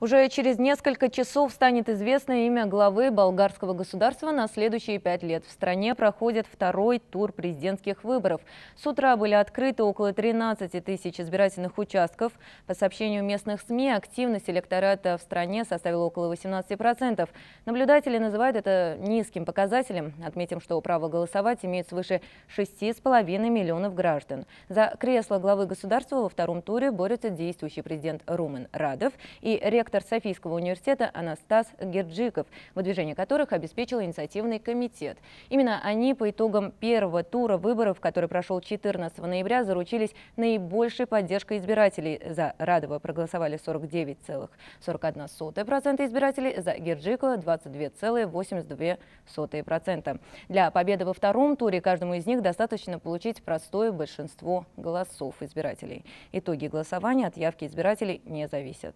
Уже через несколько часов станет известно имя главы болгарского государства на следующие пять лет. В стране проходит второй тур президентских выборов. С утра были открыты около 13 тысяч избирательных участков. По сообщению местных СМИ, активность электората в стране составила около 18%. Наблюдатели называют это низким показателем. Отметим, что право голосовать имеют свыше 6,5 миллионов граждан. За кресло главы государства во втором туре борются действующий президент Румен Радов и ректор ректор Софийского университета Анастас Герджиков, выдвижение которых обеспечил инициативный комитет. Именно они по итогам первого тура выборов, который прошел 14 ноября, заручились наибольшей поддержкой избирателей. За Радова проголосовали 49,41% избирателей, за Герджикова 22,82%. Для победы во втором туре каждому из них достаточно получить простое большинство голосов избирателей. Итоги голосования от явки избирателей не зависят.